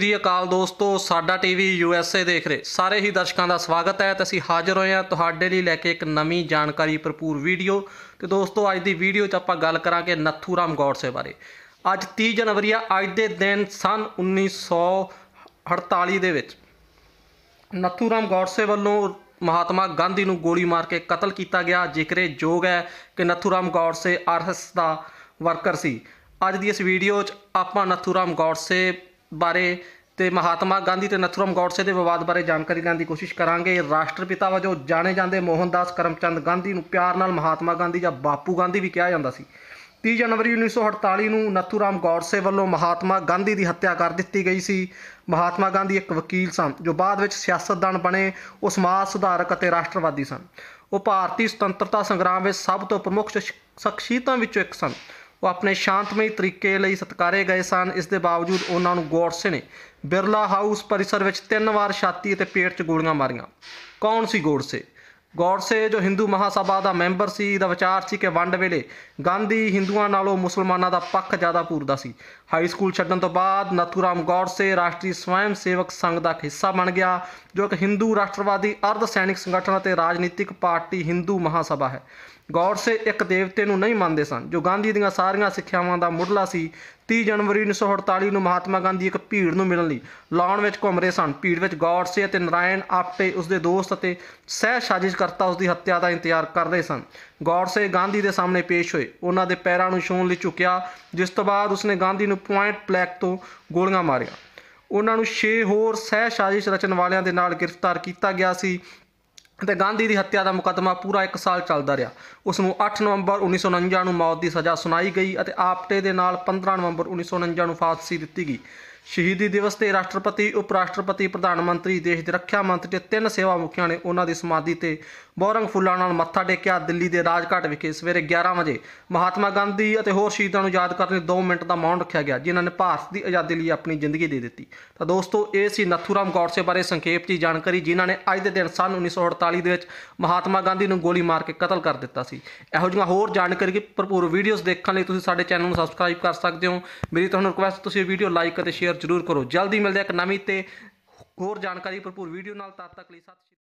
ਸ੍ਰੀ ਅਕਾਲ ਦੋਸਤੋ ਸਾਡਾ TV USA ਦੇਖ ਰਹੇ ਸਾਰੇ ਹੀ ਦਰਸ਼ਕਾਂ ਦਾ ਸਵਾਗਤ ਹੈ ਤੇ ਅਸੀਂ ਹਾਜ਼ਰ ਹੋਏ ਹਾਂ ਤੁਹਾਡੇ ਲਈ ਲੈ ਕੇ ਇੱਕ ਨਵੀਂ ਜਾਣਕਾਰੀ ਭਰਪੂਰ ਵੀਡੀਓ ਤੇ ਦੋਸਤੋ ਅੱਜ ਦੀ ਵੀਡੀਓ 'ਚ ਆਪਾਂ ਗੱਲ ਕਰਾਂਗੇ ਨੱਥੂਰਾਮ ਗੌਡਸੇ ਬਾਰੇ ਅੱਜ 30 ਜਨਵਰੀ ਆ ਅੱਜ ਦੇ ਦਿਨ ਸਨ 1948 ਦੇ ਵਿੱਚ ਨੱਥੂਰਾਮ ਗੌਡਸੇ ਵੱਲੋਂ ਮਹਾਤਮਾ ਗਾਂਧੀ ਨੂੰ ਗੋਲੀ ਮਾਰ ਕੇ ਕਤਲ ਕੀਤਾ ਗਿਆ ਜ਼ਿਕਰੇ ਜੋਗ ਹੈ ਕਿ ਨੱਥੂਰਾਮ ਗੌਡਸੇ ਆਰਐਸਐਸ ਦਾ ਵਰਕਰ ਸੀ ਅੱਜ ਦੀ ਇਸ ਵੀਡੀਓ 'ਚ ਆਪਾਂ ਨੱਥੂਰਾਮ ਗੌਡਸੇ ਬਾਰੇ ਤੇ ਮਹਾਤਮਾ ਗਾਂਧੀ ਤੇ ਨਥੁਰਮ ਗੌਡਸੇ ਦੇ ਵਿਵਾਦ ਬਾਰੇ ਜਾਣਕਾਰੀ ਲੈਣ ਦੀ ਕੋਸ਼ਿਸ਼ ਕਰਾਂਗੇ ਰਾਸ਼ਟਰਪਿਤਾ ਵਜੋਂ ਜਾਣੇ ਜਾਂਦੇ ਮੋਹਨਦਾਸ ਕਰਮਚੰਦ ਗਾਂਧੀ ਨੂੰ ਪਿਆਰ ਨਾਲ ਮਹਾਤਮਾ ਗਾਂਧੀ ਜਾਂ ਬਾਪੂ ਗਾਂਧੀ ਵੀ ਕਿਹਾ ਜਾਂਦਾ ਸੀ 30 ਜਨਵਰੀ 1948 ਨੂੰ ਨਥੂਰਾਮ ਗੌਡਸੇ ਵੱਲੋਂ ਮਹਾਤਮਾ ਗਾਂਧੀ ਦੀ ਹੱਤਿਆ ਕਰ ਦਿੱਤੀ ਗਈ ਸੀ ਮਹਾਤਮਾ ਗਾਂਧੀ ਇੱਕ ਵਕੀਲ ਸਨ ਜੋ ਬਾਅਦ ਵਿੱਚ ਸਿਆਸਤਦਾਨ ਬਣੇ ਉਹ ਸਮਾਜ ਸੁਧਾਰਕ ਅਤੇ ਰਾਸ਼ਟਰਵਾਦੀ ਸਨ ਉਹ ਭਾਰਤੀ ਸੁਤੰਤਰਤਾ ਸੰਗਰਾਮ ਵਿੱਚ ਸਭ ਤੋਂ ਪ੍ਰਮੁੱਖ ਸ਼ਖਸੀਅਤਾਂ ਵਿੱਚੋਂ ਇੱਕ ਸਨ ਉਹ ਆਪਣੇ ਸ਼ਾਂਤਮਈ ਤਰੀਕੇ ਲਈ ਸਤਕਾਰੇ ਗਏ ਸਨ ਇਸ ਦੇ ਬਾਵਜੂਦ ਉਹਨਾਂ ਨੂੰ ਗੋਡਸੇ ਨੇ ਬਿਰਲਾ ਹਾਊਸ ਪਰਿਸਰ ਵਿੱਚ ਤਿੰਨ ਵਾਰ ਛਾਤੀ ਅਤੇ ਪੇਟ 'ਚ ਗੋਲੀਆਂ ਮਾਰੀਆਂ ਕੌਣ ਸੀ ਗੋਡਸੇ ਗੌਰਸੇ ਜੋ ਹਿੰਦੂ ਮਹਾਸਭਾ ਦਾ ਮੈਂਬਰ ਸੀ ਦਾ ਵਿਚਾਰ ਸੀ ਕਿ ਵੰਡ ਵੇਲੇ ਗਾਂਧੀ ਹਿੰਦੂਆਂ ਨਾਲੋਂ ਮੁਸਲਮਾਨਾਂ ਦਾ ਪੱਖ ਜ਼ਿਆਦਾ ਪੂਰਦਾ ਸੀ ਹਾਈ ਸਕੂਲ ਛੱਡਣ ਤੋਂ ਬਾਅਦ ਨਤੂਰਾਮ ਗੌਰਸੇ ਰਾਸ਼ਟਰੀ ਸਵੈਮ ਸੇਵਕ ਸੰਘ ਦਾ ਹਿੱਸਾ ਬਣ ਗਿਆ ਜੋ ਇੱਕ ਹਿੰਦੂ ਰਾਸ਼ਟਰਵਾਦੀ ਅਰਧ ਸੈਨਿਕ ਸੰਗਠਨ ਅਤੇ ਰਾਜਨੀਤਿਕ ਪਾਰਟੀ ਹਿੰਦੂ ਮਹਾਸਭਾ ਹੈ ਗੌਰਸੇ ਇੱਕ ਦੇਵਤੇ ਨੂੰ ਨਹੀਂ ਮੰਨਦੇ ਸਨ ਜੋ ਗਾਂਧੀ ਦੀਆਂ ਸਾਰੀਆਂ ਸਿੱਖਿਆਵਾਂ ਦਾ ਮੁੱਢਲਾ ਸੀ 30 ਜਨਵਰੀ 1948 ਨੂੰ ਮਹਾਤਮਾ ਗਾਂਧੀ ਇੱਕ ਭੀੜ ਨੂੰ ਮਿਲਣ ਲਈ ਲਾਉਣ ਵਿੱਚ ਘੁੰਮ ਰਹੇ ਸਨ ਭੀੜ ਵਿੱਚ ਗੌਡਸੇ ਅਤੇ ਨਰਾਇਣ ਆਪਟੇ ਉਸਦੇ ਦੋਸਤ ਅਤੇ ਸਹਿ ਸਾਜ਼ਿਸ਼ਕਰਤਾ ਉਸਦੀ ਹੱਤਿਆ ਦਾ ਇੰਤਜ਼ਾਰ ਕਰ ਰਹੇ ਸਨ ਗੌਡਸੇ ਗਾਂਧੀ ਦੇ ਸਾਹਮਣੇ ਪੇਸ਼ ਹੋਏ ਉਹਨਾਂ ਦੇ ਪੈਰਾਂ ਨੂੰ ਛੂਣ ਲਈ ਝੁਕਿਆ ਜਿਸ ਤੋਂ ਬਾਅਦ ਉਸਨੇ ਗਾਂਧੀ ਨੂੰ ਪੁਆਇੰਟ ਬਲੈਕ ਤੋਂ ਗੋਲੀਆਂ ਮਾਰੀਆਂ ਉਹਨਾਂ ਨੂੰ 6 ਹੋਰ ਸਹਿ ਸਾਜ਼ਿਸ਼ ਰਚਣ ਵਾਲਿਆਂ ਦੇ ਨਾਲ ਗ੍ਰਿਫਤਾਰ ਕੀਤਾ ਗਿਆ ਸੀ ਤੇ ਗਾਂਧੀ ਦੀ ਹੱਤਿਆ ਦਾ ਮੁਕੱਦਮਾ ਪੂਰਾ 1 ਸਾਲ ਚੱਲਦਾ ਰਿਹਾ ਉਸ ਨੂੰ 8 ਨਵੰਬਰ 1949 ਨੂੰ ਮੌਤ ਦੀ ਸਜ਼ਾ ਸੁਣਾਈ ਗਈ ਅਤੇ ਆਪਟੇ ਦੇ ਨਾਲ 15 ਨਵੰਬਰ 1949 ਨੂੰ ਫਾਂਸੀ ਦਿੱਤੀ ਗਈ ਸ਼ਹੀਦੀ ਦਿਵਸ ਤੇ ਰਾਸ਼ਟਰਪਤੀ ਉਪ ਰਾਸ਼ਟਰਪਤੀ ਪ੍ਰਧਾਨ ਮੰਤਰੀ ਦੇਸ਼ ਦੇ ਰੱਖਿਆ ਮੰਤਰੀ ਤੇ ਤਿੰਨ ਸੇਵਾ ਮੁਖੀਆਂ ਨੇ ਉਹਨਾਂ ਦੀ ਸਮਾਧੀ ਤੇ ਬੌਰੰਗ ਫੁੱਲਾਂ ਨਾਲ ਮੱਥਾ ਟੇਕਿਆ ਦਿੱਲੀ ਦੇ ਰਾਜਘਾਟ ਵਿਖੇ ਸਵੇਰੇ 11 ਵਜੇ ਮਹਾਤਮਾ ਗਾਂਧੀ ਅਤੇ ਹੋਰ ਸ਼ਹੀਦਾਂ ਨੂੰ ਯਾਦ ਕਰਨ ਲਈ 2 ਮਿੰਟ ਦਾ ਮੌਨ ਰੱਖਿਆ ਗਿਆ ਜਿਨ੍ਹਾਂ ਨੇ ਭਾਰਤ ਦੀ ਆਜ਼ਾਦੀ ਲਈ ਆਪਣੀ ਜ਼ਿੰਦਗੀ ਦੇ ਦਿੱਤੀ ਤਾਂ ਦੋਸਤੋ ਇਹ ਸੀ ਨਥੂਰਾਮ ਗੌਡਸੇ ਬਾਰੇ ਸੰਖੇਪ ਜੀ ਜਾਣਕਾਰੀ ਜਿਨ੍ਹਾਂ ਨੇ ਅੱਜ ਦੇ ਦਿਨ ਸਨ 1948 ਦੇ ਵਿੱਚ ਮਹਾਤਮਾ ਗਾਂਧੀ ਨੂੰ ਗੋਲੀ ਮਾਰ ਕੇ ਕਤਲ ਕਰ ਦਿੱਤਾ ਸੀ ਇਹੋ ਜਿਹੀਆਂ ਹੋਰ ਜਾਣਕਾਰੀ ਦੀ ਭਰਪੂਰ ਵੀਡੀਓਜ਼ ਦੇਖਣ ਲਈ ਤੁਸੀਂ ਸਾਡੇ ਚੈਨਲ ਨੂੰ ਸਬਸਕ੍ਰਾਈਬ ਕਰ ਸਕਦੇ ਹੋ ਮੇਰੀ ਤੁਹਾਨੂੰ ਰਿਕੁਐਸਟ ਤੁਸੀਂ ਵੀਡੀਓ ਲਾਈਕ ਅਤੇ ਸ਼ੇਅਰ ਜ਼ਰੂਰ ਕਰੋ ਜਲਦੀ ਮਿਲਦੇ ਆ ਇੱਕ ਨਵੀਂ ਤੇ ਹੋਰ ਜਾਣਕਾਰੀ ਭਰਪੂਰ ਵੀਡੀਓ ਨਾਲ ਤਦ ਤੱਕ ਲਈ ਸਤਿ ਸ਼੍ਰੀ